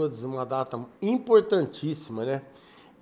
todos uma data importantíssima, né?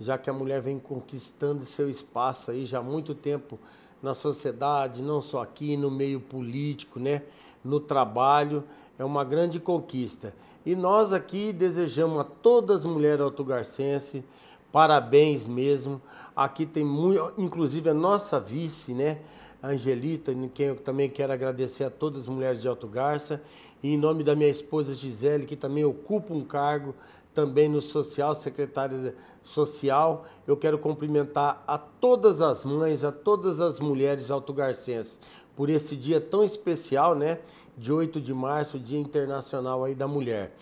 Já que a mulher vem conquistando seu espaço aí já há muito tempo na sociedade, não só aqui, no meio político, né? No trabalho, é uma grande conquista. E nós aqui desejamos a todas as mulheres autogarcenses parabéns mesmo. Aqui tem muito, inclusive a nossa vice, né? Angelita, em quem eu também quero agradecer a todas as mulheres de Alto Garça, e em nome da minha esposa Gisele, que também ocupa um cargo também no social, secretária social, eu quero cumprimentar a todas as mães, a todas as mulheres altogarcenses por esse dia tão especial, né, de 8 de março, Dia Internacional aí da Mulher.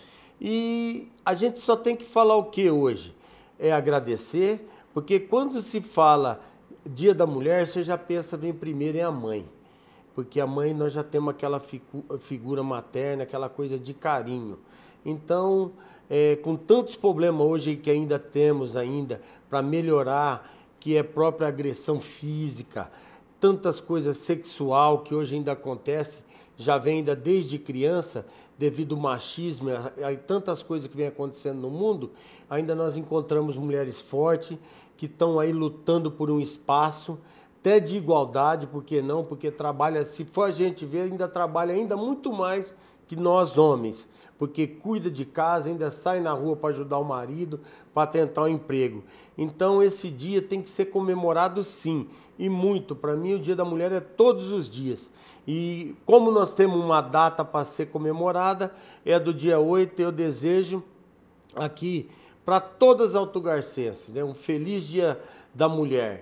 E a gente só tem que falar o que hoje? É agradecer, porque quando se fala Dia da Mulher, você já pensa, vem primeiro é a mãe. Porque a mãe nós já temos aquela figu figura materna, aquela coisa de carinho. Então, é, com tantos problemas hoje que ainda temos ainda para melhorar, que é própria agressão física, tantas coisas sexual que hoje ainda acontece, já vem ainda desde criança, devido ao machismo e tantas coisas que vem acontecendo no mundo, ainda nós encontramos mulheres fortes que estão aí lutando por um espaço, até de igualdade, por que não? Porque trabalha, se for a gente ver, ainda trabalha ainda muito mais que nós homens, porque cuida de casa, ainda sai na rua para ajudar o marido, para tentar um emprego. Então esse dia tem que ser comemorado sim, e muito. Para mim o Dia da Mulher é todos os dias. E como nós temos uma data para ser comemorada, é do dia 8, eu desejo aqui para todas as autogarcenses, né? um feliz Dia da Mulher.